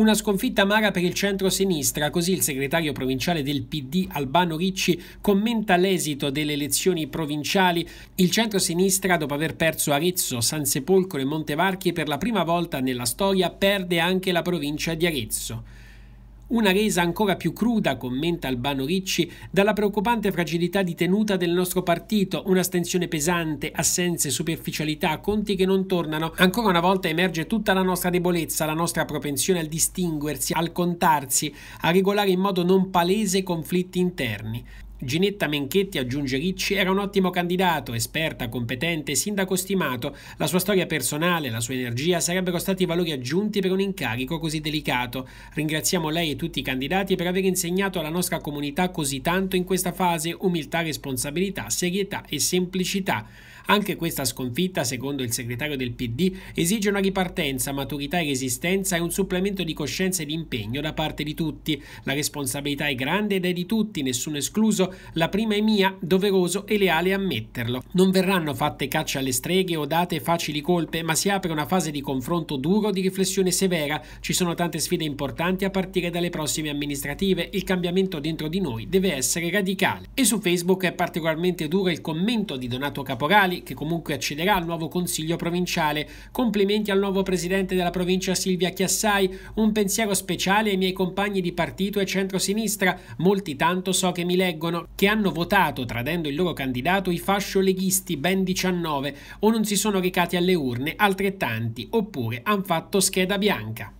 Una sconfitta amara per il centro-sinistra, così il segretario provinciale del PD Albano Ricci commenta l'esito delle elezioni provinciali. Il centro-sinistra, dopo aver perso Arezzo, Sansepolcro e Montevarchi, per la prima volta nella storia perde anche la provincia di Arezzo. Una resa ancora più cruda, commenta Albano Ricci, dalla preoccupante fragilità di tenuta del nostro partito, una stensione pesante, assenze, superficialità, conti che non tornano. Ancora una volta emerge tutta la nostra debolezza, la nostra propensione al distinguersi, al contarsi, a regolare in modo non palese conflitti interni. Ginetta Menchetti aggiunge Ricci era un ottimo candidato, esperta, competente, sindaco stimato. La sua storia personale, la sua energia sarebbero stati valori aggiunti per un incarico così delicato. Ringraziamo lei e tutti i candidati per aver insegnato alla nostra comunità così tanto in questa fase umiltà, responsabilità, serietà e semplicità. Anche questa sconfitta, secondo il segretario del PD, esige una ripartenza, maturità e resistenza e un supplemento di coscienza e di impegno da parte di tutti. La responsabilità è grande ed è di tutti, nessuno escluso. La prima è mia, doveroso e leale ammetterlo. Non verranno fatte caccia alle streghe o date facili colpe, ma si apre una fase di confronto duro, di riflessione severa. Ci sono tante sfide importanti a partire dalle prossime amministrative. Il cambiamento dentro di noi deve essere radicale. E su Facebook è particolarmente duro il commento di Donato Caporale comunali che comunque accederà al nuovo consiglio provinciale. Complimenti al nuovo presidente della provincia Silvia Chiassai, un pensiero speciale ai miei compagni di partito e centrosinistra, molti tanto so che mi leggono, che hanno votato, tradendo il loro candidato, i fascioleghisti, ben 19, o non si sono recati alle urne, altrettanti, oppure hanno fatto scheda bianca.